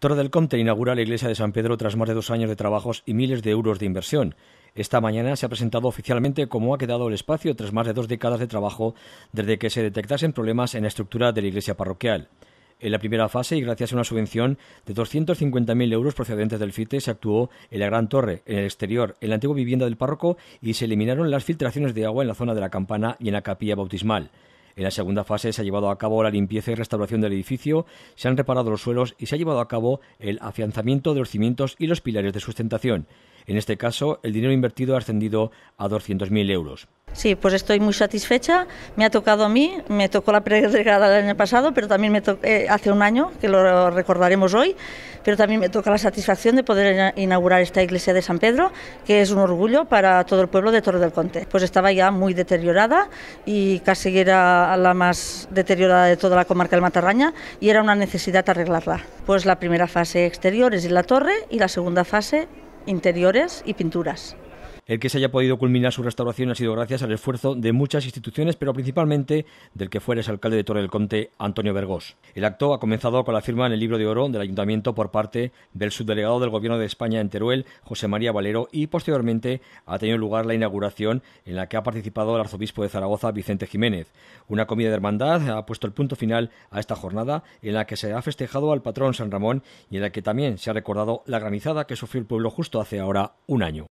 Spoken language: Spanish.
Torre del Comte inaugura la iglesia de San Pedro tras más de dos años de trabajos y miles de euros de inversión. Esta mañana se ha presentado oficialmente cómo ha quedado el espacio tras más de dos décadas de trabajo desde que se detectasen problemas en la estructura de la iglesia parroquial. En la primera fase, y gracias a una subvención de 250.000 euros procedentes del FITE, se actuó en la Gran Torre, en el exterior, en la antigua vivienda del párroco y se eliminaron las filtraciones de agua en la zona de la campana y en la capilla bautismal. En la segunda fase se ha llevado a cabo la limpieza y restauración del edificio, se han reparado los suelos y se ha llevado a cabo el afianzamiento de los cimientos y los pilares de sustentación. En este caso, el dinero invertido ha ascendido a 200.000 euros. Sí, pues estoy muy satisfecha. Me ha tocado a mí, me tocó la pregrada el año pasado, pero también me tocó, eh, hace un año, que lo recordaremos hoy, pero también me toca la satisfacción de poder inaugurar esta iglesia de San Pedro, que es un orgullo para todo el pueblo de Torre del Conte. Pues estaba ya muy deteriorada y casi era la más deteriorada de toda la comarca del Matarraña y era una necesidad arreglarla. Pues la primera fase exteriores y la torre y la segunda fase interiores y pinturas. El que se haya podido culminar su restauración ha sido gracias al esfuerzo de muchas instituciones, pero principalmente del que el alcalde de Torre del Conte, Antonio Vergós. El acto ha comenzado con la firma en el libro de oro del ayuntamiento por parte del subdelegado del Gobierno de España en Teruel, José María Valero, y posteriormente ha tenido lugar la inauguración en la que ha participado el arzobispo de Zaragoza, Vicente Jiménez. Una comida de hermandad ha puesto el punto final a esta jornada en la que se ha festejado al patrón San Ramón y en la que también se ha recordado la granizada que sufrió el pueblo justo hace ahora un año.